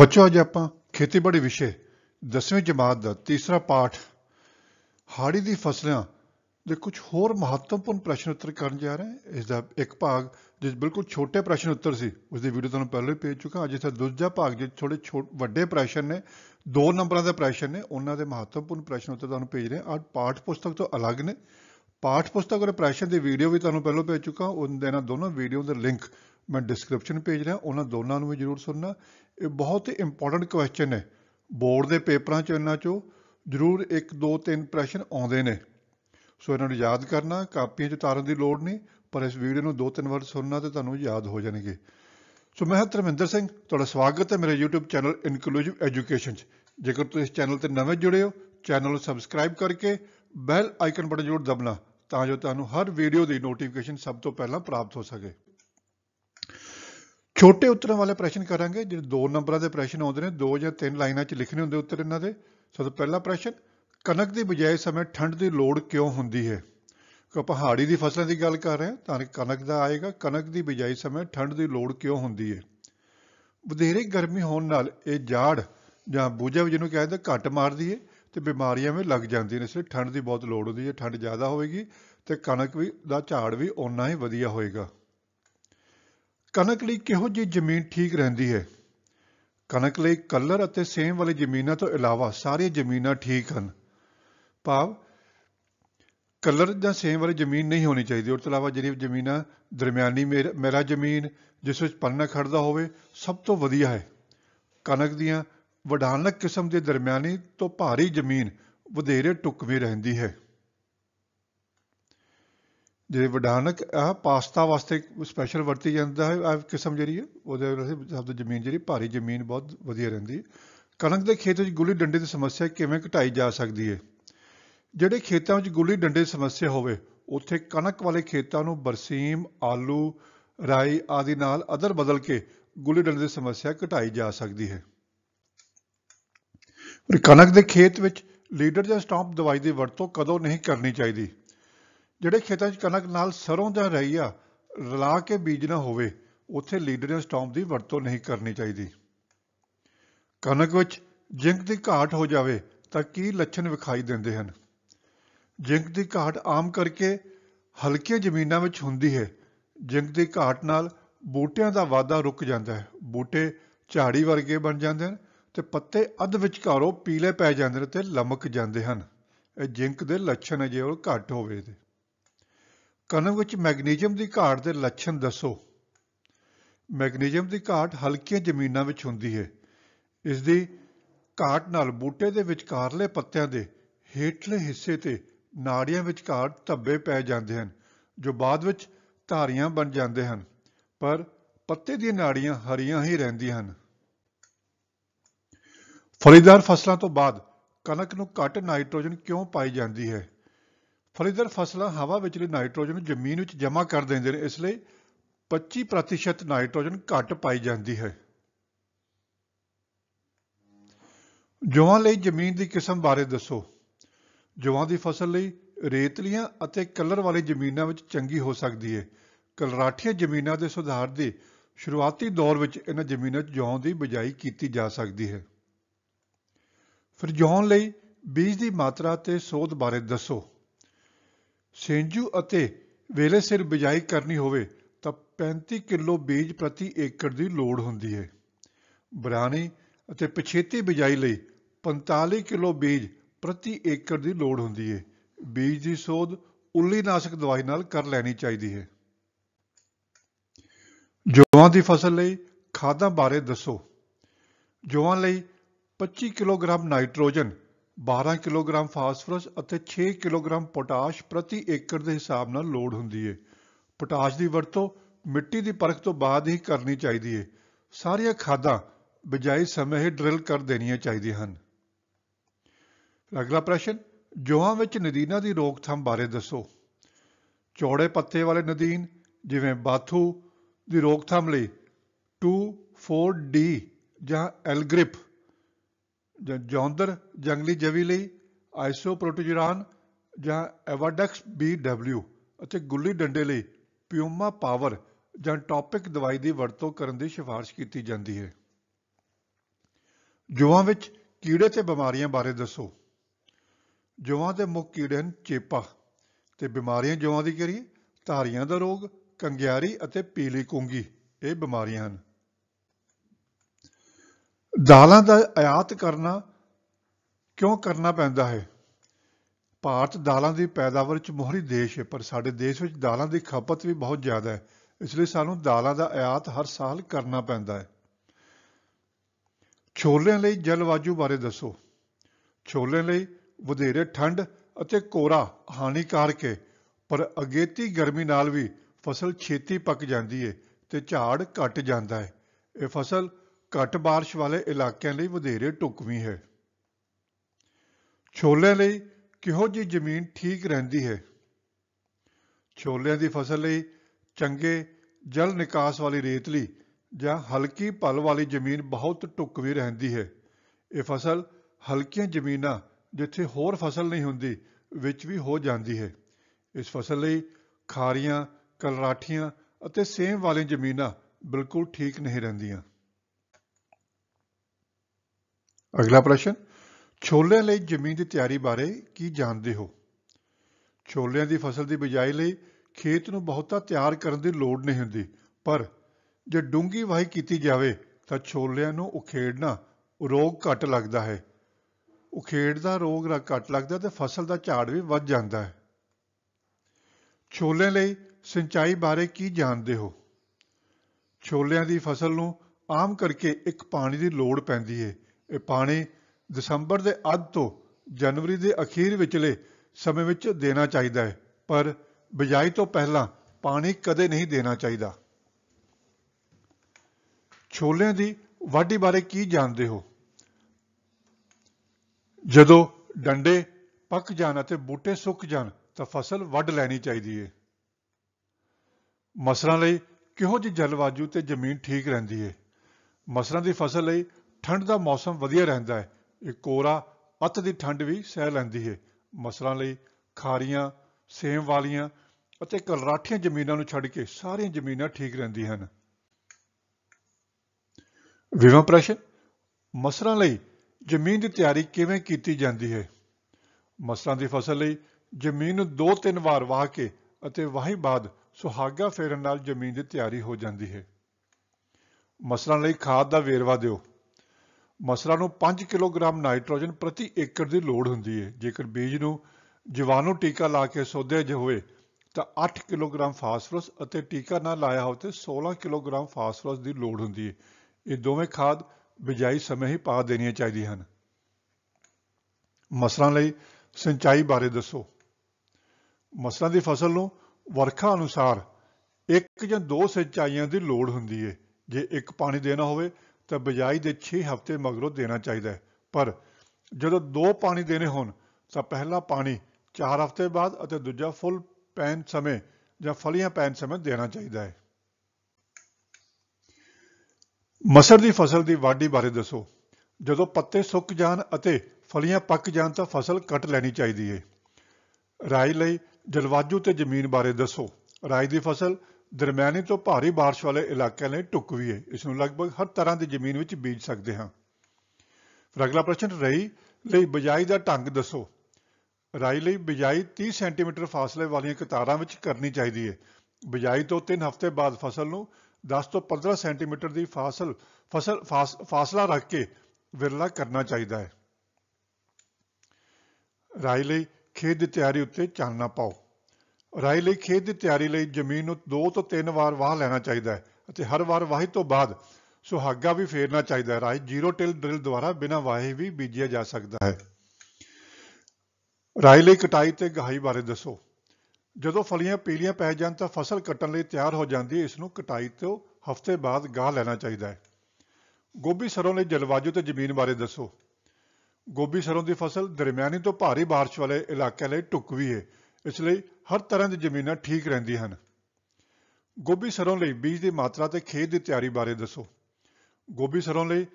ਬੱਚੋ ਅੱਜ ਆਪਾਂ ਖੇਤੀਬਾੜੀ ਵਿਸ਼ੇ 10ਵੀਂ ਜਮਾਤ ਦਾ ਤੀਸਰਾ ਪਾਠ ਹਾੜੀ ਦੀ ਫਸਲਾਂ ਦੇ ਕੁਝ ਹੋਰ ਮਹੱਤਵਪੂਰਨ ਪ੍ਰਸ਼ਨ ਉੱਤਰ ਕਰਨ ਜਾ ਰਹੇ ਹਾਂ ਇਸ ਦਾ ਇੱਕ ਭਾਗ ਜਿਸ ਬਿਲਕੁਲ ਛੋਟੇ ਪ੍ਰਸ਼ਨ ਉੱਤਰ ਸੀ ਉਸ ਦੀ ਵੀਡੀਓ ਤੁਹਾਨੂੰ ਪਹਿਲਾਂ ਹੀ ਭੇਜ ਚੁੱਕਾ ਅੱਜ ਇਸਦਾ ਦੂਜਾ ਭਾਗ ਜਿਸ ਥੋੜੇ ਵੱਡੇ ਪ੍ਰਸ਼ਨ ਨੇ ਦੋ ਨੰਬਰਾਂ ਦੇ ਪ੍ਰਸ਼ਨ ਨੇ ਉਹਨਾਂ ਦੇ ਮਹੱਤਵਪੂਰਨ ਪ੍ਰਸ਼ਨ ਉੱਤਰ ਤੁਹਾਨੂੰ ਭੇਜ ਰਹੇ ਹਾਂ ਅੱਜ ਪਾਠ ਪੁਸਤਕ ਤੋਂ ਅਲੱਗ ਨੇ ਪਾਠ ਪੁਸਤਕ ਔਰ ਪ੍ਰਸ਼ਨ ਦੀ ਵੀਡੀਓ ਵੀ ਤੁਹਾਨੂੰ ਪਹਿਲਾਂ ਭੇਜ ਚੁੱਕਾ ਉਹਨਾਂ ਦੇ ਇਹਨਾਂ ਦੋਨੋਂ ਵੀਡੀਓ ਦੇ ਲਿੰਕ ਮੈਂ ਡਿਸਕ੍ਰਿਪਸ਼ਨ ਭੇਜ ਰਿਹਾ ਉਹਨਾਂ ਦੋਨਾਂ ਨੂੰ ਵੀ ਜ਼ਰੂਰ ਸੁਣਨਾ ਇਹ ਬਹੁਤ ਹੀ ਇੰਪੋਰਟੈਂਟ ਕੁਐਸਚਨ ਹੈ ਬੋਰਡ ਦੇ ਪੇਪਰਾਂ 'ਚ ਇਹਨਾਂ 'ਚੋਂ ਜ਼ਰੂਰ 1 2 3 ਪ੍ਰਸ਼ਨ ਆਉਂਦੇ ਨੇ ਸੋ ਇਹਨਾਂ ਨੂੰ ਯਾਦ ਕਰਨਾ ਕਾਪੀਆਂ 'ਚ ਉਤਾਰਨ ਦੀ ਲੋੜ ਨਹੀਂ ਪਰ ਇਸ ਵੀਡੀਓ ਨੂੰ ਦੋ ਤਿੰਨ ਵਾਰ ਸੁਣਨਾ ਤੇ ਤੁਹਾਨੂੰ ਯਾਦ ਹੋ ਜਾਣਗੇ ਸੋ ਮੈਂ ਧਰਮਿੰਦਰ ਸਿੰਘ ਤੁਹਾਡਾ ਸਵਾਗਤ ਹੈ ਮੇਰੇ YouTube ਚੈਨਲ ਇਨਕਲੂਸਿਵ ਐਜੂਕੇਸ਼ਨ 'ਚ ਜੇਕਰ ਤੁਸੀਂ ਇਸ ਚੈਨਲ ਤੇ ਨਵੇਂ ਜੁੜੇ ਹੋ ਚੈਨਲ ਨੂੰ ਸਬਸਕ੍ਰਾਈਬ ਕਰਕੇ ਬੈਲ ਆਈਕਨ ਬਟਨ ਜ਼ਰੂਰ ਦਬਣਾ ਤਾਂ ਜੋ ਤੁਹਾਨੂੰ ਹਰ ਵੀਡੀਓ ਦੀ ਨੋਟੀਫਿਕੇਸ਼ਨ ਸਭ ਤੋਂ ਪਹਿਲਾਂ ਪ੍ਰਾਪਤ ਹੋ ਸਕੇ ਛੋਟੇ ਉੱਤਰਾਂ ਵਾਲੇ ਪ੍ਰਸ਼ਨ ਕਰਾਂਗੇ ਜਿਹੜੇ ਦੋ ਨੰਬਰਾਂ ਦੇ ਪ੍ਰਸ਼ਨ ਆਉਂਦੇ ਨੇ ਦੋ ਜਾਂ ਤਿੰਨ ਲਾਈਨਾਂ 'ਚ ਲਿਖਣੇ ਹੁੰਦੇ ਉੱਤਰ ਇਹਨਾਂ ਦੇ ਸਭ ਤੋਂ ਪਹਿਲਾ ਪ੍ਰਸ਼ਨ ਕਣਕ ਦੀ ਬਜਾਏ ਸਮੇਂ ਠੰਡ ਦੀ ਲੋੜ ਕਿਉਂ ਹੁੰਦੀ ਹੈ ਕਿ ਪਹਾੜੀ ਦੀ ਫਸਲਾਂ ਦੀ ਗੱਲ ਕਰ ਰਹੇ ਹਾਂ ਤਾਂ ਕਣਕ ਦਾ ਆਏਗਾ ਕਣਕ ਦੀ ਬਜਾਈ ਸਮੇਂ ਠੰਡ ਦੀ ਲੋੜ ਕਿਉਂ ਹੁੰਦੀ ਹੈ ਵਧੇਰੇ ਗਰਮੀ ਹੋਣ ਨਾਲ ਇਹ ਜਾੜ ਜਾਂ ਬੂਝਾ ਜਿਹਨੂੰ ਕਹਿੰਦੇ ਘੱਟ ਮਾਰਦੀ ਹੈ ਤੇ ਬਿਮਾਰੀਆਂ ਵੀ ਲੱਗ ਜਾਂਦੀਆਂ ਨੇ ਇਸ ਲਈ ਠੰਡ ਦੀ ਬਹੁਤ ਲੋੜ ਹੁੰਦੀ ਹੈ ਠੰਡ ਜ਼ਿਆਦਾ ਹੋਵੇਗੀ ਤੇ ਕਣਕ ਵੀ ਦਾ ਝਾੜ ਵੀ ਓਨਾ ਹੀ ਵਧੀਆ ਹੋਏਗਾ ਕਣਕ ਲਈ ਕਿਹੋ ਜਿਹੀ ਜ਼ਮੀਨ ਠੀਕ ਰਹਿੰਦੀ ਹੈ ਕਣਕ ਲਈ ਕਲਰ ਅਤੇ ਸੇਮ ਵਾਲੀ ਜ਼ਮੀਨਾਂ ਤੋਂ ਇਲਾਵਾ ਸਾਰੀਆਂ ਜ਼ਮੀਨਾਂ ਠੀਕ ਹਨ ਭਾਵ ਕਲਰ ਜਾਂ ਸੇਮ ਵਾਲੀ ਜ਼ਮੀਨ ਨਹੀਂ ਹੋਣੀ ਚਾਹੀਦੀ ਉਸ ਤੋਂ ਇਲਾਵਾ ਜਿਹੜੀ ਜ਼ਮੀਨਾਂ ਦਰਮਿਆਨੀ ਮੇਰਾ ਜ਼ਮੀਨ ਜਿਸ ਵਿੱਚ ਪੰਨਾ ਖੜਦਾ ਹੋਵੇ ਸਭ ਤੋਂ ਵਧੀਆ ਹੈ ਕਣਕ ਦੀਆਂ ਵਡਾਨਕ ਕਿਸਮ ਦੇ ਦਰਮਿਆਨੀ ਤੋਂ ਭਾਰੀ ਜ਼ਮੀਨ ਵਧੇਰੇ ਟੁਕਵੀ ਰਹਿੰਦੀ ਹੈ ਜਿਹੜੇ ਵਡਾਨਕ ਆ ਪਾਸਤਾ ਵਾਸਤੇ ਸਪੈਸ਼ਲ ਵਰਤੀ ਜਾਂਦਾ ਹੈ ਆ ਕਿਸਮ ਜਿਹੜੀ ਹੈ ਉਹਦੇ ਨਾਲ ਸਭ ਤੋਂ ਜ਼ਮੀਨ ਜਿਹੜੀ ਭਾਰੀ ਜ਼ਮੀਨ ਬਹੁਤ ਵਧੀਆ ਰਹਿੰਦੀ ਹੈ ਕਣਕ ਦੇ ਖੇਤ ਵਿੱਚ ਗੁੱਲੀ ਡੰਡੇ ਦੀ ਸਮੱਸਿਆ ਕਿਵੇਂ ਘਟਾਈ ਜਾ ਸਕਦੀ ਹੈ ਜਿਹੜੇ ਖੇਤਾਂ ਵਿੱਚ ਗੁੱਲੀ ਡੰਡੇ ਦੀ ਸਮੱਸਿਆ ਹੋਵੇ ਉੱਥੇ ਕਣਕ ਵਾਲੇ ਖੇਤਾਂ ਨੂੰ ਬਰਸੀਮ ਆਲੂ ਰਾਈ ਆਦਿ ਨਾਲ ਅਦਰ ਬਦਲ ਕੇ ਗੁੱਲੀ ਡੰਡੇ ਦੀ ਸਮੱਸਿਆ ਘਟਾਈ ਜਾ ਸਕਦੀ ਹੈ ਪਰ ਕਣਕ ਦੇ ਖੇਤ ਵਿੱਚ ਲੀਡਰ ਜਾਂ ਸਟਾਪ ਦਵਾਈ ਦੀ ਵਰਤੋਂ ਕਦੋਂ ਨਹੀਂ ਕਰਨੀ ਚਾਹੀਦੀ ਜਿਹੜੇ ਖੇਤਾਂ 'ਚ ਕਣਕ ਨਾਲ ਸਰੋਂ ਦਾ ਰਹੀ ਆ ਰਲਾ ਕੇ ਬੀਜਣਾ ਹੋਵੇ ਉੱਥੇ ਲੀਡਰਿਆਂ ਸਟਾਮ ਦੀ ਵਰਤੋਂ ਨਹੀਂ ਕਰਨੀ ਚਾਹੀਦੀ ਕਣਕ ਵਿੱਚ ਜ਼ਿੰਕ ਦੀ ਘਾਟ ਹੋ ਜਾਵੇ ਤਾਂ ਕੀ ਲੱਛਣ ਵਿਖਾਈ ਦਿੰਦੇ ਹਨ ਜ਼ਿੰਕ ਦੀ ਘਾਟ ਆਮ ਕਰਕੇ ਹਲਕੀਆਂ ਜ਼ਮੀਨਾਂ ਵਿੱਚ ਹੁੰਦੀ ਹੈ ਜ਼ਿੰਕ ਦੀ ਘਾਟ ਨਾਲ ਬੂਟਿਆਂ ਦਾ ਵਾਧਾ ਰੁਕ ਜਾਂਦਾ ਹੈ ਬੂਟੇ ਝਾੜੀ ਵਰਗੇ ਬਣ ਜਾਂਦੇ ਹਨ ਤੇ ਪੱਤੇ ਅੱਧ ਵਿਚਕਾਰੋਂ ਪੀਲੇ ਪੈ ਜਾਂਦੇ ਨੇ ਤੇ ਲਮਕ ਜਾਂਦੇ ਹਨ ਇਹ ਜ਼ਿੰਕ ਦੇ ਲੱਛਣ ਹੈ ਜੇ ਉਹ ਘੱਟ ਹੋਵੇ ਤੇ ਕਣਕ ਵਿੱਚ ਮੈਗਨੀਸ਼ੀਅਮ ਦੀ ਘਾਟ ਦੇ ਲੱਛਣ ਦੱਸੋ ਮੈਗਨੀਸ਼ੀਅਮ ਦੀ ਘਾਟ ਹਲਕੀਆਂ ਜ਼ਮੀਨਾਂ ਵਿੱਚ ਹੁੰਦੀ ਹੈ ਇਸ ਦੀ ਘਾਟ ਨਾਲ ਬੂਟੇ ਦੇ ਵਿਚਕਾਰਲੇ ਪੱਤਿਆਂ ਦੇ ਹੇਠਲੇ ਹਿੱਸੇ ਤੇ ਨਾੜੀਆਂ ਵਿੱਚ ਘਾਟ ਧੱਬੇ ਪੈ ਜਾਂਦੇ ਹਨ ਜੋ ਬਾਅਦ ਵਿੱਚ ਧਾਰੀਆਂ ਬਣ ਜਾਂਦੇ ਹਨ ਪਰ ਪੱਤੇ ਦੀਆਂ ਨਾੜੀਆਂ ਹਰੀਆਂ ਹੀ ਰਹਿੰਦੀਆਂ ਹਨ ਫਲੀਦਾਰ ਫਸਲਾਂ ਤੋਂ ਬਾਅਦ ਕਣਕ ਨੂੰ ਘੱਟ ਨਾਈਟ੍ਰੋਜਨ ਕਿਉਂ ਪਾਈ ਜਾਂਦੀ ਹੈ ਫਲੀਦਰ ਫਸਲਾਂ ਹਵਾ ਵਿੱਚਲੇ ਨਾਈਟ੍ਰੋਜਨ ਜ਼ਮੀਨ ਵਿੱਚ ਜਮ੍ਹਾਂ ਕਰ ਦਿੰਦੇ ਨੇ ਇਸ ਲਈ 25% ਨਾਈਟ੍ਰੋਜਨ ਘੱਟ ਪਾਈ ਜਾਂਦੀ ਹੈ ਜਵਾਂ ਲਈ ਜ਼ਮੀਨ ਦੀ ਕਿਸਮ ਬਾਰੇ ਦੱਸੋ ਜਵਾਂ ਦੀ ਫਸਲ ਲਈ ਰੇਤਲੀਆਂ ਅਤੇ ਕਲਰ ਵਾਲੀ ਜ਼ਮੀਨਾਂ ਵਿੱਚ ਚੰਗੀ ਹੋ ਸਕਦੀ ਹੈ ਕਲਰਾਠੀਆਂ ਜ਼ਮੀਨਾਂ ਦੇ ਸੁਧਾਰ ਦੇ ਸ਼ੁਰੂਆਤੀ ਦੌਰ ਵਿੱਚ ਇਹਨਾਂ ਜ਼ਮੀਨਾਂ 'ਚ ਜੌਂ ਦੀ ਬਜਾਈ ਕੀਤੀ ਜਾ ਸਕਦੀ ਹੈ ਫਿਰ ਜੌਂ ਲਈ ਬੀਜ ਦੀ ਮਾਤਰਾ ਤੇ ਸੋਧ ਬਾਰੇ ਦੱਸੋ ਸੇਂਜੂ ਅਤੇ ਵੇਲੇ ਸਿਰ ਬਿਜਾਈ ਕਰਨੀ ਹੋਵੇ ਤਾਂ 35 ਕਿਲੋ ਬੀਜ ਪ੍ਰਤੀ ਏਕੜ ਦੀ ਲੋੜ ਹੁੰਦੀ ਹੈ ਬਰਾਣੀ ਅਤੇ ਪਛੇਤੀ ਬਿਜਾਈ ਲਈ 45 ਕਿਲੋ ਬੀਜ ਪ੍ਰਤੀ ਏਕੜ ਦੀ ਲੋੜ ਹੁੰਦੀ ਹੈ ਬੀਜ ਦੀ ਸੋਧ ਉੱਲੀ ਨਾਸ਼ਕ ਦਵਾਈ ਨਾਲ ਕਰ ਲੈਣੀ ਚਾਹੀਦੀ ਹੈ ਜੋਆਂ ਦੀ ਫਸਲ ਲਈ ਖਾਦਾਂ ਬਾਰੇ ਦੱਸੋ ਜੋਆਂ ਲਈ 25 ਕਿਲੋਗ੍ਰਾਮ ਨਾਈਟ੍ਰੋਜਨ 12 ਕਿਲੋਗ੍ਰਾਮ ਫਾਸਫਰਸ ਅਤੇ 6 ਕਿਲੋਗ੍ਰਾਮ ਪੋਟਾਸ਼ ਪ੍ਰਤੀ ਏਕੜ ਦੇ ਹਿਸਾਬ ਨਾਲ ਲੋੜ ਹੁੰਦੀ ਹੈ ਪੋਟਾਸ਼ ਦੀ ਵਰਤੋਂ ਮਿੱਟੀ ਦੀ ਪਰਖ ਤੋਂ ਬਾਅਦ ਹੀ ਕਰਨੀ ਚਾਹੀਦੀ ਹੈ ਸਾਰੀਆਂ ਖਾਦਾਂ ਬਜਾਈ ਸਮੇਂ ਹੀ ਡਰਿਲ ਕਰ ਦੇਣੀਆਂ ਚਾਹੀਦੀਆਂ ਹਨ ਅਗਲਾ ਪ੍ਰਸ਼ਨ ਜੋਹਾਂ ਵਿੱਚ ਨਦੀਨਾਂ ਦੀ ਰੋਕਥਾਮ ਬਾਰੇ ਦੱਸੋ ਚੌੜੇ ਪੱਤੇ ਵਾਲੇ ਨਦੀਨ ਜਿਵੇਂ ਬਾਥੂ ਦੀ ਰੋਕਥਾਮ ਲਈ 2,4-D ਜਾਂ ਐਲਗ੍ਰਿਪ ਜੌਂਦਰ ਜੰਗਲੀ ਜਵੀ ਲਈ ਆਈਸੋਪ੍ਰੋਟੋਜੁਰਾਨ ਜਾਂ ਐਵਾਡੈਕਸ BW ਅਤੇ ਗੁੱਲੀ ਡੰਡੇ ਲਈ ਪਿਉਮਾ ਪਾਵਰ ਜਾਂ ਟੌਪਿਕ ਦਵਾਈ ਦੀ ਵਰਤੋਂ ਕਰਨ ਦੀ ਸਿਫਾਰਿਸ਼ ਕੀਤੀ ਜਾਂਦੀ ਹੈ ਜੁਆਂ ਵਿੱਚ ਕੀੜੇ ਤੇ ਬਿਮਾਰੀਆਂ ਬਾਰੇ ਦੱਸੋ ਜੁਆਂ ਦੇ ਮੁੱਖ ਕੀੜੇ ਹਨ ਚੇਪਾ ਤੇ ਬਿਮਾਰੀਆਂ ਜੁਆਂ ਦੀ ਕਰੀ ਧਾਰੀਆਂ ਦਾ ਰੋਗ ਕੰਗਿਆਰੀ ਅਤੇ ਪੀਲੀ ਕੁੰਗੀ ਇਹ ਬਿਮਾਰੀਆਂ ਹਨ ਦਾਲਾਂ ਦਾ ਆਯਾਤ ਕਰਨਾ ਕਿਉਂ ਕਰਨਾ ਪੈਂਦਾ ਹੈ ਭਾਰਤ ਦਾਲਾਂ ਦੀ ਪੈਦਾਵਾਰ ਵਿੱਚ ਮੋਹਰੀ ਦੇਸ਼ ਹੈ ਪਰ ਸਾਡੇ ਦੇਸ਼ ਵਿੱਚ ਦਾਲਾਂ ਦੀ ਖਪਤ ਵੀ ਬਹੁਤ ਜ਼ਿਆਦਾ ਹੈ ਇਸ ਲਈ ਸਾਨੂੰ ਦਾਲਾਂ ਦਾ ਆਯਾਤ ਹਰ ਸਾਲ ਕਰਨਾ ਪੈਂਦਾ ਹੈ ਛੋਲਿਆਂ ਲਈ ਜਲਵਾਯੂ ਬਾਰੇ ਦੱਸੋ ਛੋਲੇ ਲਈ ਵਧੇਰੇ ਠੰਡ ਅਤੇ ਕੋਰਾ ਹਾਨੀਕਾਰਕ ਹੈ ਪਰ ਅਗੇਤੀ ਗਰਮੀ ਨਾਲ ਵੀ ਫਸਲ ਛੇਤੀ ਪੱਕ ਜਾਂਦੀ ਹੈ ਤੇ ਝਾੜ ਘਟ ਜਾਂਦਾ ਹੈ ਇਹ ਫਸਲ ਘੱਟ بارش ਵਾਲੇ ਇਲਾਕਿਆਂ ਲਈ ਵਧੇਰੇ ਟੁਕਵੀਂ ਹੈ ਛੋਲੇ ਲਈ ਕਿਹੋ ਜੀ ਜ਼ਮੀਨ ਠੀਕ ਰਹਿੰਦੀ ਹੈ ਛੋਲਿਆਂ ਦੀ ਫਸਲ ਲਈ ਚੰਗੇ ਜਲ ਨਿਕਾਸ ਵਾਲੀ ਰੇਤਲੀ ਜਾਂ ਹਲਕੀ ਪਲ ਵਾਲੀ ਜ਼ਮੀਨ ਬਹੁਤ ਢੁਕਵੀਂ ਰਹਿੰਦੀ ਹੈ ਇਹ ਫਸਲ ਹਲਕੀਆਂ ਜ਼ਮੀਨਾਂ ਜਿੱਥੇ ਹੋਰ ਫਸਲ ਨਹੀਂ ਹੁੰਦੀ ਵਿੱਚ ਵੀ ਹੋ ਜਾਂਦੀ ਹੈ ਇਸ ਫਸਲ ਲਈ ਖਾਰੀਆਂ ਕਲਰਾਠੀਆਂ ਅਤੇ ਸੇਮ ਵਾਲੀਆਂ ਜ਼ਮੀਨਾਂ ਬਿਲਕੁਲ ਠੀਕ ਨਹੀਂ ਰਹਿੰਦੀਆਂ ਅਗਲਾ ਪ੍ਰਸ਼ਨ ਛੋਲਿਆਂ ਲਈ ਜ਼ਮੀਨ ਦੀ ਤਿਆਰੀ ਬਾਰੇ ਕੀ ਜਾਣਦੇ ਹੋ ਛੋਲਿਆਂ ਦੀ ਫਸਲ ਦੀ ਬਿਜਾਈ ਲਈ ਖੇਤ ਨੂੰ ਬਹੁਤਾ ਤਿਆਰ ਕਰਨ ਦੀ ਲੋੜ ਨਹੀਂ ਹੁੰਦੀ ਪਰ ਜੇ ਡੂੰਗੀ ਵਾਹੀ ਕੀਤੀ ਜਾਵੇ ਤਾਂ ਛੋਲਿਆਂ ਨੂੰ ਉਖੇੜਨਾ ਰੋਗ ਘੱਟ ਲੱਗਦਾ ਹੈ ਉਖੇੜ ਦਾ ਰੋਗ ਘੱਟ ਲੱਗਦਾ ਤੇ ਫਸਲ ਦਾ ਝਾੜ ਵੀ ਵੱਧ ਜਾਂਦਾ ਹੈ ਛੋਲਿਆਂ ਲਈ ਸਿੰਚਾਈ ਬਾਰੇ ਕੀ ਜਾਣਦੇ ਹੋ ਛੋਲਿਆਂ ਦੀ ਫਸਲ ਨੂੰ ਆਮ ਕਰਕੇ ਇੱਕ ਪਾਣੀ ਦੀ ਲੋੜ ਪੈਂਦੀ ਹੈ ਇਹ ਪਾਣੀ ਦਸੰਬਰ ਦੇ ਅੱਧ ਤੋਂ ਜਨਵਰੀ ਦੇ ਅਖੀਰ ਵਿਚਲੇ ਸਮੇਂ ਵਿੱਚ ਦੇਣਾ ਚਾਹੀਦਾ ਹੈ ਪਰ ਬਿਜਾਈ ਤੋਂ ਪਹਿਲਾਂ ਪਾਣੀ ਕਦੇ ਨਹੀਂ ਦੇਣਾ ਚਾਹੀਦਾ ਛੋਲਿਆਂ ਦੀ ਵਾਢੀ ਬਾਰੇ ਕੀ ਜਾਣਦੇ ਹੋ ਜਦੋਂ ਡੰਡੇ ਪੱਕ ਜਾਣ ਅਤੇ ਬੂਟੇ ਸੁੱਕ ਜਾਣ ਤਾਂ ਫਸਲ ਵੱਢ ਲੈਣੀ ਚਾਹੀਦੀ ਹੈ ਮਸਰਾਂ ਲਈ ਕਿਹੋ ਜਿਹੀ ਜਲਵਾਯੂ ਤੇ ਜ਼ਮੀਨ ਠੀਕ ਰਹਿੰਦੀ ਹੈ ਮਸਰਾਂ ਦੀ ਫਸਲ ਲਈ ਠੰਡ ਦਾ ਮੌਸਮ ਵਧੀਆ ਰਹਿੰਦਾ ਹੈ ਇਹ ਕੋਰਾ ਅੱਤ ਦੀ ਠੰਡ ਵੀ ਸਹਿ ਲੈਂਦੀ ਹੈ ਮਸਲਾਂ ਲਈ ਖਾਰੀਆਂ ਸੇਮ ਵਾਲੀਆਂ ਅਤੇ ਕਲਰਾਠੀਆਂ ਜ਼ਮੀਨਾਂ ਨੂੰ ਛੱਡ ਕੇ ਸਾਰੀਆਂ ਜ਼ਮੀਨਾਂ ਠੀਕ ਰਹਿੰਦੀਆਂ ਹਨ ਵਿਵਾਹ ਪ੍ਰਸ਼ਨ ਮਸਲਾਂ ਲਈ ਜ਼ਮੀਨ ਦੀ ਤਿਆਰੀ ਕਿਵੇਂ ਕੀਤੀ ਜਾਂਦੀ ਹੈ ਮਸਲਾਂ ਦੀ ਫਸਲ ਲਈ ਜ਼ਮੀਨ ਨੂੰ ਦੋ ਤਿੰਨ ਵਾਰ ਵਾਹ ਕੇ ਅਤੇ ਵਾਹੀ ਬਾਅਦ ਸੁਹਾਗਾ ਫੇਰਨ ਨਾਲ ਜ਼ਮੀਨ ਦੀ ਤਿਆਰੀ ਹੋ ਜਾਂਦੀ ਹੈ ਮਸਲਾਂ ਲਈ ਖਾਦ ਦਾ ਵੇਰਵਾ ਦਿਓ ਮਸਲਾ ਨੂੰ 5 ਕਿਲੋਗ੍ਰਾਮ ਨਾਈਟ੍ਰੋਜਨ ਪ੍ਰਤੀ ਏਕੜ ਦੀ ਲੋੜ ਹੁੰਦੀ ਹੈ ਜੇਕਰ ਬੀਜ ਨੂੰ ਜੀਵਾਣੂ ਟੀਕਾ ਲਾ ਕੇ ਸੋਧਿਆ ਹੋਵੇ ਤਾਂ 8 ਕਿਲੋਗ੍ਰਾਮ ਫਾਸਫਰਸ ਅਤੇ ਟੀਕਾ ਨਾ ਲਾਇਆ ਹੋਵੇ ਤੇ 16 ਕਿਲੋਗ੍ਰਾਮ ਫਾਸਫਰਸ ਦੀ ਲੋੜ ਹੁੰਦੀ ਹੈ ਇਹ ਦੋਵੇਂ ਖਾਦ ਬਿਜਾਈ ਸਮੇਂ ਹੀ ਪਾ ਦੇਣੀਆਂ ਚਾਹੀਦੀਆਂ ਹਨ ਮਸਲਾਂ ਲਈ ਸਿੰਚਾਈ ਬਾਰੇ ਦੱਸੋ ਮਸਲਾਂ ਦੀ ਫਸਲ ਨੂੰ ਵਰਖਾ ਅਨੁਸਾਰ ਇੱਕ ਜਾਂ ਦੋ ਸਿੰਚਾਈਆਂ ਦੀ ਲੋੜ ਹੁੰਦੀ ਹੈ ਜੇ ਇੱਕ ਪਾਣੀ ਦੇਣਾ ਹੋਵੇ ਤਾਂ ਬਜਾਈ ਦੇ 6 ਹਫ਼ਤੇ ਮਗਰੋਂ ਦੇਣਾ ਚਾਹੀਦਾ ਹੈ ਪਰ ਜਦੋਂ ਦੋ ਪਾਣੀ ਦੇਣੇ ਹੋਣ ਤਾਂ ਪਹਿਲਾ ਪਾਣੀ 4 ਹਫ਼ਤੇ ਬਾਅਦ ਅਤੇ ਦੂਜਾ ਫੁੱਲ ਪੈਣ ਸਮੇਂ ਜਾਂ ਫਲੀਆਂ ਪੈਣ ਸਮੇਂ ਦੇਣਾ ਚਾਹੀਦਾ ਹੈ ਮਸਰ ਦੀ ਫਸਲ ਦੀ ਵਾਢੀ ਬਾਰੇ ਦੱਸੋ ਜਦੋਂ ਪੱਤੇ ਸੁੱਕ ਜਾਣ ਅਤੇ ਫਲੀਆਂ ਪੱਕ ਜਾਣ ਤਾਂ ਫਸਲ ਕੱਟ ਲੈਣੀ ਚਾਹੀਦੀ ਹੈ ਰਾਈ ਲਈ ਜਲਵਾਜੂ ਤੇ ਜ਼ਮੀਨ ਬਾਰੇ ਦੱਸੋ ਰਾਈ ਦੀ ਫਸਲ ਦਰਮਿਆਨੀ ਤੋਂ ਭਾਰੀ بارش ਵਾਲੇ ਇਲਾਕਿਆਂ ਲਈ ਟੁਕਵੀ ਹੈ ਇਸ ਨੂੰ ਲਗਭਗ ਹਰ ਤਰ੍ਹਾਂ ਦੀ ਜ਼ਮੀਨ ਵਿੱਚ ਬੀਜ ਸਕਦੇ ਹਾਂ ਫਿਰ ਅਗਲਾ ਪ੍ਰਸ਼ਨ ਰਹੀ ਲਈ ਬਜਾਈ ਦਾ ਢੰਗ ਦੱਸੋ ਰਾਈ ਲਈ ਬਜਾਈ 30 ਸੈਂਟੀਮੀਟਰ ਫਾਸਲੇ ਵਾਲੀਆਂ ਕਤਾਰਾਂ ਵਿੱਚ ਕਰਨੀ ਚਾਹੀਦੀ ਹੈ ਬਜਾਈ ਤੋਂ 3 ਹਫ਼ਤੇ ਬਾਅਦ ਫਸਲ ਨੂੰ 10 ਤੋਂ 15 ਸੈਂਟੀਮੀਟਰ ਦੀ ਫਾਸਲ ਫਸਲ ਫਾਸਲਾ ਰੱਖ ਕੇ ਵਿਰਲਾ ਕਰਨਾ ਚਾਹੀਦਾ ਹੈ ਰਾਈ ਲਈ ਖੇਤ ਦੀ ਤਿਆਰੀ ਉੱਤੇ ਚਾਨਣਾ ਪਾਓ ਰਾਈ ਲਈ ਖੇਤ ਦੀ ਤਿਆਰੀ ਲਈ ਜ਼ਮੀਨ ਨੂੰ ਦੋ ਤੋਂ ਤਿੰਨ ਵਾਰ ਵਾਹ ਲੈਣਾ ਚਾਹੀਦਾ ਹੈ ਅਤੇ ਹਰ ਵਾਰ ਵਾਹੀ ਤੋਂ ਬਾਅਦ ਸੁਹਾਗਾ ਵੀ ਫੇਰਨਾ ਚਾਹੀਦਾ ਹੈ ਰਾਈ ਜ਼ੀਰੋ ਟਿਲ ਡ੍ਰਿਲ ਦੁਆਰਾ ਬਿਨਾਂ ਵਾਹੇ ਵੀ ਬੀਜਿਆ ਜਾ ਸਕਦਾ ਹੈ ਰਾਈ ਲਈ ਕਟਾਈ ਤੇ ਗਹਾਈ ਬਾਰੇ ਦੱਸੋ ਜਦੋਂ ਫਲੀਆਂ ਪੀਲੀਆਂ ਪੈ ਜਾਣ ਤਾਂ ਫਸਲ ਕੱਟਣ ਲਈ ਤਿਆਰ ਹੋ ਜਾਂਦੀ ਹੈ ਇਸ ਨੂੰ ਕਟਾਈ ਤੋਂ ਹਫ਼ਤੇ ਬਾਅਦ ਗਾਹ ਲੈਣਾ ਚਾਹੀਦਾ ਹੈ ਗੋਭੀ ਸਰੋਂ ਲਈ ਜਲਵਾਯੂ ਤੇ ਜ਼ਮੀਨ ਬਾਰੇ ਦੱਸੋ ਗੋਭੀ ਸਰੋਂ ਦੀ ਫਸਲ ਦਰਮਿਆਨੀ ਤੋਂ ਭਾਰੀ بارش ਵਾਲੇ ਇਲਾਕਿਆਂ ਲਈ ਢੁਕਵੀ ਹੈ ਇਸ ਲਈ ਹਰ ਤਰ੍ਹਾਂ ਦੀ ਜ਼ਮੀਨਾਂ ਠੀਕ ਰਹਿੰਦੀਆਂ ਹਨ ਗੋਭੀ ਸਰੋਂ ਲਈ ਬੀਜ ਦੀ ਮਾਤਰਾ ਤੇ ਖੇਤ ਦੀ ਤਿਆਰੀ ਬਾਰੇ ਦੱਸੋ ਗੋਭੀ ਸਰੋਂ ਲਈ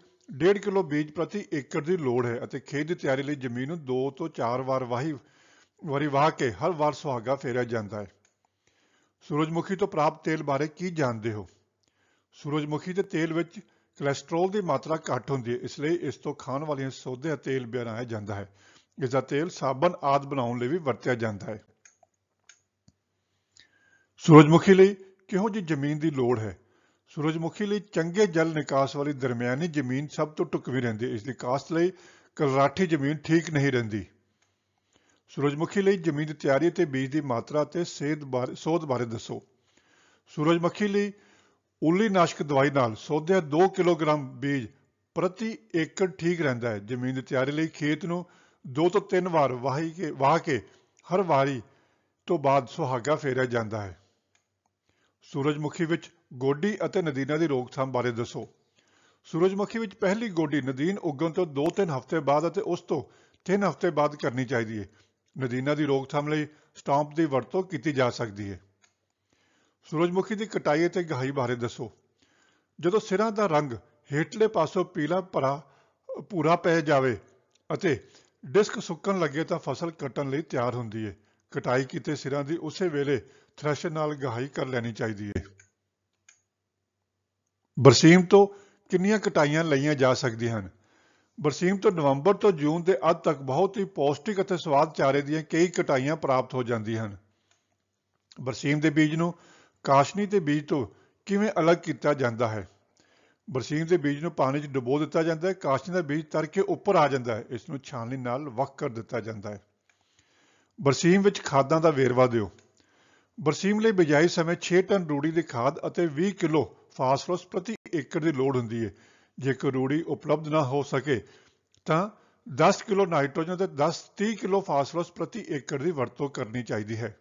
1.5 ਕਿਲੋ ਬੀਜ ਪ੍ਰਤੀ ਏਕੜ ਦੀ ਲੋੜ ਹੈ ਅਤੇ ਖੇਤ ਦੀ ਤਿਆਰੀ ਲਈ ਜ਼ਮੀਨ ਨੂੰ 2 ਤੋਂ 4 ਵਾਰ ਵਾਹੀ ਵਾਰੀ ਵਾਹ ਕੇ ਹਰ ਵਾਰ ਸੁਹਾਗਾ ਫੇਰਿਆ ਜਾਂਦਾ ਹੈ ਸੂਰਜਮੁਖੀ ਤੋਂ ਪ੍ਰਾਪਤ ਤੇਲ ਬਾਰੇ ਕੀ ਜਾਣਦੇ ਹੋ ਸੂਰਜਮੁਖੀ ਦੇ ਤੇਲ ਵਿੱਚ ਕੋਲੇਸਟ੍ਰੋਲ ਦੀ ਮਾਤਰਾ ਘੱਟ ਹੁੰਦੀ ਹੈ ਇਸ ਲਈ ਇਸ ਤੋਂ ਖਾਣ ਵਾਲੀਆਂ ਸੋਧੇ ਤੇਲ ਬਣਾਇਆ ਜਾਂਦਾ ਹੈ ਇਸ ਦਾ ਤੇਲ ਸਾਬਣ ਆਦ ਬਣਾਉਣ ਲਈ ਵੀ ਵਰਤਿਆ ਜਾਂਦਾ ਹੈ ਸੂਰਜਮੁਖੀ ਲਈ ਕਿਹੋ ਜੀ ਜ਼ਮੀਨ ਦੀ ਲੋੜ ਹੈ ਸੂਰਜਮੁਖੀ ਲਈ ਚੰਗੇ ਜਲ ਨਿਕਾਸ ਵਾਲੀ ਦਰਮਿਆਨੀ ਜ਼ਮੀਨ ਸਭ ਤੋਂ ਟੁਕਵੀਂ ਰਹਿੰਦੀ ਹੈ ਇਸ ਲਈ ਕਾਸ਼ਤ ਲਈ ਕਲਰਾਠੀ ਜ਼ਮੀਨ ਠੀਕ ਨਹੀਂ ਰਹਿੰਦੀ ਸੂਰਜਮੁਖੀ ਲਈ ਜ਼ਮੀਨ ਦੀ ਤਿਆਰੀ ਤੇ ਬੀਜ ਦੀ ਮਾਤਰਾ ਤੇ ਸੇਧ ਬਾਰੇ ਸੋਧ ਬਾਰੇ ਦੱਸੋ ਸੂਰਜਮੁਖੀ ਲਈ ਉਲੀ ਨਾਸ਼ਕ ਦਵਾਈ ਨਾਲ ਸੋਧਿਆ 2 ਕਿਲੋਗ੍ਰਾਮ ਬੀਜ ਪ੍ਰਤੀ ਏਕੜ ਠੀਕ ਰਹਿੰਦਾ ਹੈ ਜ਼ਮੀਨ ਦੀ ਤਿਆਰੀ ਲਈ ਖੇਤ ਨੂੰ 2 ਤੋਂ 3 ਵਾਰ ਵਾਹੀ ਕੇ ਵਾਹ ਕੇ ਹਰ ਵਾਰੀ ਤੋਂ ਬਾਅਦ ਸੁਹਾਗਾ ਫੇਰਿਆ ਜਾਂਦਾ ਹੈ ਸੂਰਜਮੁਖੀ ਵਿੱਚ ਗੋਡੀ ਅਤੇ ਨਦੀਨਾਂ ਦੀ ਰੋਕਥਾਮ ਬਾਰੇ ਦੱਸੋ ਸੂਰਜਮੁਖੀ ਵਿੱਚ ਪਹਿਲੀ ਗੋਡੀ ਨਦੀਨ ਉਗਣ ਤੋਂ 2-3 ਹਫ਼ਤੇ ਬਾਅਦ ਅਤੇ ਉਸ ਤੋਂ 3 ਹਫ਼ਤੇ ਬਾਅਦ ਕਰਨੀ ਚਾਹੀਦੀ ਹੈ ਨਦੀਨਾਂ ਦੀ ਰੋਕਥਾਮ ਲਈ ਸਟਾਂਪ ਦੀ ਵਰਤੋਂ ਕੀਤੀ ਜਾ ਸਕਦੀ ਹੈ ਸੂਰਜਮੁਖੀ ਦੀ ਕਟਾਈ ਅਤੇ ਗਹਾਈ ਬਾਰੇ ਦੱਸੋ ਜਦੋਂ ਸਿਰਾਂ ਦਾ ਰੰਗ ਹੇਠਲੇ ਪਾਸੋਂ ਪੀਲਾ ਭਰਾ ਪੂਰਾ ਪੈ ਜਾਵੇ ਅਤੇ ਡਿਸਕ ਸੁੱਕਣ ਲੱਗੇ ਤਾਂ ਫਸਲ ਕੱਟਣ ਲਈ ਤਿਆਰ ਹੁੰਦੀ ਹੈ ਕਟਾਈ ਕੀਤੇ ਸਿਰਾਂ ਦੀ ਉਸੇ ਵੇਲੇ ਥ੍ਰੈਸ਼ਰ ਨਾਲ ਗਹਾਈ ਕਰ ਲੈਣੀ ਚਾਹੀਦੀ ਹੈ ਬਰਸੀਮ ਤੋਂ ਕਿੰਨੀਆਂ ਕਟਾਈਆਂ ਲਈਆਂ ਜਾ ਸਕਦੀਆਂ ਹਨ ਬਰਸੀਮ ਤੋਂ ਨਵੰਬਰ ਤੋਂ ਜੂਨ ਦੇ ਅੱਧ ਤੱਕ ਬਹੁਤ ਹੀ ਪੌਸ਼ਟਿਕ ਅਤੇ ਸਵਾਦ ਚਾਰੇ ਦੀਆਂ ਕਈ ਕਟਾਈਆਂ ਪ੍ਰਾਪਤ ਹੋ ਜਾਂਦੀਆਂ ਹਨ ਬਰਸੀਮ ਦੇ ਬੀਜ ਨੂੰ ਕਾਸ਼ਨੀ ਤੇ ਬੀਜ ਤੋਂ ਕਿਵੇਂ ਅਲੱਗ ਕੀਤਾ ਜਾਂਦਾ ਹੈ ਬਰਸੀਮ ਦੇ ਬੀਜ ਨੂੰ ਪਾਣੀ 'ਚ ਡੁਬੋ ਦਿੱਤਾ ਜਾਂਦਾ ਹੈ ਕਾਸ਼ਨੀ ਦਾ ਬੀਜ ਤਰ ਕੇ ਉੱਪਰ ਆ ਜਾਂਦਾ ਹੈ ਇਸ ਨੂੰ ਛਾਣਨੀ ਨਾਲ ਵੱਖ ਕਰ ਦਿੱਤਾ ਜਾਂਦਾ ਹੈ ਬਰਸੀਮ ਵਿੱਚ ਖਾਦਾਂ ਦਾ ਵੇਰਵਾ ਦਿਓ ਬਰਸੀਮ ਲਈ ਬਿਜਾਈ ਸਮੇਂ 6 ਟਨ ਰੂੜੀ ਦੀ ਖਾਦ ਅਤੇ 20 ਕਿਲੋ ਫਾਸਫਰਸ ਪ੍ਰਤੀ ਏਕੜ ਦੀ ਲੋੜ ਹੁੰਦੀ ਹੈ ਜੇਕਰ ਰੂੜੀ ਉਪਲਬਧ ਨਾ ਹੋ ਸਕੇ ਤਾਂ 10 ਕਿਲੋ ਨਾਈਟ੍ਰੋਜਨ ਤੇ 10 30 ਕਿਲੋ ਫਾਸਫਰਸ ਪ੍ਰਤੀ ਏਕੜ ਦੀ ਵਰਤੋਂ ਕਰਨੀ ਚਾਹੀਦੀ ਹੈ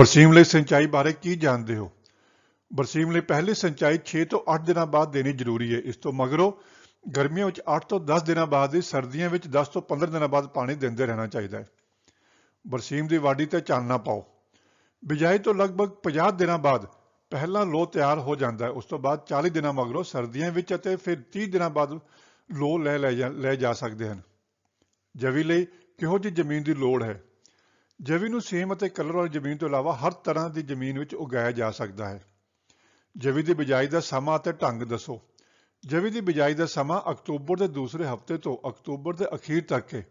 ਬਰਸੀਮ ਲਈ ਸਿੰਚਾਈ ਬਾਰੇ ਕੀ ਜਾਣਦੇ ਹੋ ਬਰਸੀਮ ਲਈ ਪਹਿਲੀ ਸਿੰਚਾਈ 6 ਤੋਂ 8 ਦਿਨਾਂ ਬਾਅਦ ਦੇਣੀ ਜ਼ਰੂਰੀ ਹੈ ਇਸ ਤੋਂ ਮਗਰੋਂ ਗਰਮੀਆਂ ਵਿੱਚ 8 ਤੋਂ 10 ਦਿਨਾਂ ਬਾਅਦ ਦੀ ਸਰਦੀਆਂ ਵਿੱਚ 10 ਤੋਂ 15 ਦਿਨਾਂ ਬਾਅਦ ਪਾਣੀ ਦਿੰਦੇ ਰਹਿਣਾ ਚਾਹੀਦਾ ਹੈ ਬਰਸੀਮ ਦੀ ਵਾਢੀ ਤੇ ਚਾਨਣਾ ਪਾਓ ਬਿਜਾਈ ਤੋਂ ਲਗਭਗ 50 ਦਿਨਾਂ ਬਾਅਦ ਪਹਿਲਾਂ ਲੋ ਤਿਆਰ ਹੋ ਜਾਂਦਾ ਹੈ ਉਸ ਤੋਂ ਬਾਅਦ 40 ਦਿਨਾਂ ਮਗਰੋਂ ਸਰਦੀਆਂ ਵਿੱਚ ਅਤੇ ਫਿਰ 30 ਦਿਨਾਂ ਬਾਅਦ ਲੋ ਲੈ ਲੈ ਜਾ ਸਕਦੇ ਹਨ ਜਵੀ ਲਈ ਕਿਹੋ ਜਿਹੀ ਜ਼ਮੀਨ ਦੀ ਲੋੜ ਹੈ ਜਵੀ ਨੂੰ ਸੇਮ ਅਤੇ ਕਲਰ ਵਾਲੀ ਜ਼ਮੀਨ ਤੋਂ ਇਲਾਵਾ ਹਰ ਤਰ੍ਹਾਂ ਦੀ ਜ਼ਮੀਨ ਵਿੱਚ ਉਗਾਇਆ ਜਾ ਸਕਦਾ ਹੈ ਜਵੀ ਦੀ ਬਿਜਾਈ ਦਾ ਸਮਾਂ ਅਤੇ ਢੰਗ ਦੱਸੋ ਜਵੀ ਦੀ ਬਿਜਾਈ ਦਾ ਸਮਾਂ ਅਕਤੂਬਰ ਦੇ ਦੂਸਰੇ ਹਫਤੇ ਤੋਂ ਅਕਤੂਬਰ ਦੇ ਅਖੀਰ ਤੱਕ ਹੈ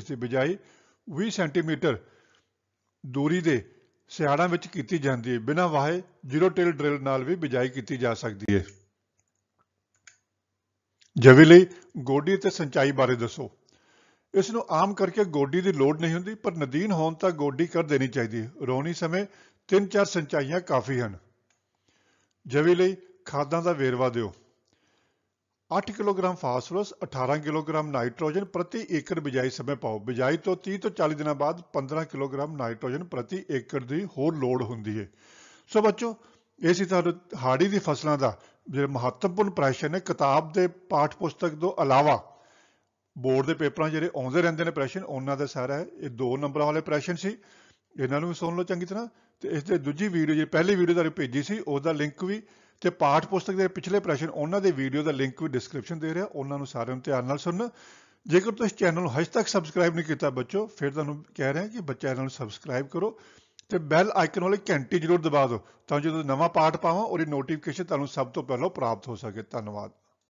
ਇਸ ਦੀ ਬਿਜਾਈ 20 ਸੈਂਟੀਮੀਟਰ ਦੂਰੀ ਦੇ ਸਿਆੜਾਂ ਵਿੱਚ ਕੀਤੀ ਜਾਂਦੀ ਹੈ ਬਿਨਾਂ ਵਾਹੇ ਜ਼ੀਰੋ ਟਿਲ ਡ੍ਰਿਲ ਨਾਲ ਵੀ ਬਿਜਾਈ ਕੀਤੀ ਜਾ ਸਕਦੀ ਹੈ ਜਵੀ ਲਈ ਗੋਡੀ ਤੇ ਸਿੰਚਾਈ ਬਾਰੇ ਦੱਸੋ ਇਸ ਨੂੰ ਆਮ ਕਰਕੇ ਗੋਡੀ ਦੀ ਲੋੜ ਨਹੀਂ ਹੁੰਦੀ ਪਰ ਨਦੀਨ ਹੋਣ ਤੱਕ ਗੋਡੀ ਕਰ ਦੇਣੀ ਚਾਹੀਦੀ ਹੈ ਰੋਣੀ ਸਮੇਂ 3-4 ਸਿੰਚਾਈਆਂ ਕਾਫੀ ਹਨ ਜਵੀ ਲਈ ਖਾਦਾਂ ਦਾ ਵੇਰਵਾ ਦਿਓ 8 ਕਿਲੋਗ੍ਰਾਮ ਫਾਸਫੋਰਸ 18 ਕਿਲੋਗ੍ਰਾਮ ਨਾਈਟ੍ਰੋਜਨ ਪ੍ਰਤੀ ਏਕੜ ਬਿਜਾਈ ਸਮੇਂ ਪਾਓ ਬਿਜਾਈ ਤੋਂ 30 ਤੋਂ 40 ਦਿਨਾਂ ਬਾਅਦ 15 ਕਿਲੋਗ੍ਰਾਮ ਨਾਈਟ੍ਰੋਜਨ ਪ੍ਰਤੀ ਏਕੜ ਦੀ ਹੋਰ ਲੋੜ ਹੁੰਦੀ ਹੈ ਸੋ ਬੱਚੋ ਇਹ ਸੀ ਤੁਹਾਨੂੰ ਹਾੜੀ ਦੀ ਫਸਲਾਂ ਦਾ ਜਿਹੜਾ ਮਹੱਤਵਪੂਰਨ ਪ੍ਰੈਸ਼ਨ ਹੈ ਕਿਤਾਬ ਦੇ ਪਾਠ ਪੁਸਤਕ ਤੋਂ ਇਲਾਵਾ ਬੋਰਡ ਦੇ ਪੇਪਰਾਂ ਜਿਹੜੇ ਆਉਂਦੇ ਰਹਿੰਦੇ ਨੇ ਪ੍ਰੈਸ਼ਨ ਉਹਨਾਂ ਦਾ ਸਾਰਾ ਇਹ ਦੋ ਨੰਬਰਾਂ ਵਾਲੇ ਪ੍ਰੈਸ਼ਨ ਸੀ ਇਹਨਾਂ ਨੂੰ ਸੁਣ ਲਓ ਚੰਗੀ ਤਰ੍ਹਾਂ ਤੇ ਇਸ ਦੇ ਦੂਜੀ ਵੀਡੀਓ ਜਿਹੜੀ ਪਹਿਲੀ ਵੀਡੀਓ ਤੁਹਾਨੂੰ ਭੇਜੀ ਸੀ ਉਹਦਾ ਲਿੰਕ ਵੀ ਤੇ ਪਾਠ ਪੁਸਤਕ ਦੇ ਪਿਛਲੇ ਪ੍ਰਸ਼ਨ ਉਹਨਾਂ ਦੇ ਵੀਡੀਓ ਦਾ ਲਿੰਕ ਵੀ ਡਿਸਕ੍ਰਿਪਸ਼ਨ ਦੇ ਰਿਹਾ ਉਹਨਾਂ ਨੂੰ ਸਾਰਿਆਂ ਨੂੰ ਧਿਆਨ ਨਾਲ ਸੁਣਨ ਜੇਕਰ ਤੁਸੀਂ ਚੈਨਲ ਨੂੰ ਹਜੇ ਤੱਕ ਸਬਸਕ੍ਰਾਈਬ ਨਹੀਂ ਕੀਤਾ ਬੱਚੋ ਫਿਰ ਤੁਹਾਨੂੰ ਕਹਿ ਰਹੇ ਹਾਂ ਕਿ ਬੱਚਾ ਚੈਨਲ ਨੂੰ ਸਬਸਕ੍ਰਾਈਬ ਕਰੋ ਤੇ ਬੈਲ ਆਈਕਨ ਵਾਲੀ ਘੰਟੀ ਜ਼ਰੂਰ ਦਬਾ ਦਿਓ ਤਾਂ ਜਦੋਂ ਨਵਾਂ ਪਾਠ ਪਾਵਾਂ ਉਹਦੀ ਨੋਟੀਫਿਕੇਸ਼ਨ ਤੁਹਾਨੂੰ ਸਭ ਤੋਂ ਪਹਿਲਾਂ ਪ੍ਰਾਪਤ ਹੋ ਸਕੇ ਧੰਨਵਾਦ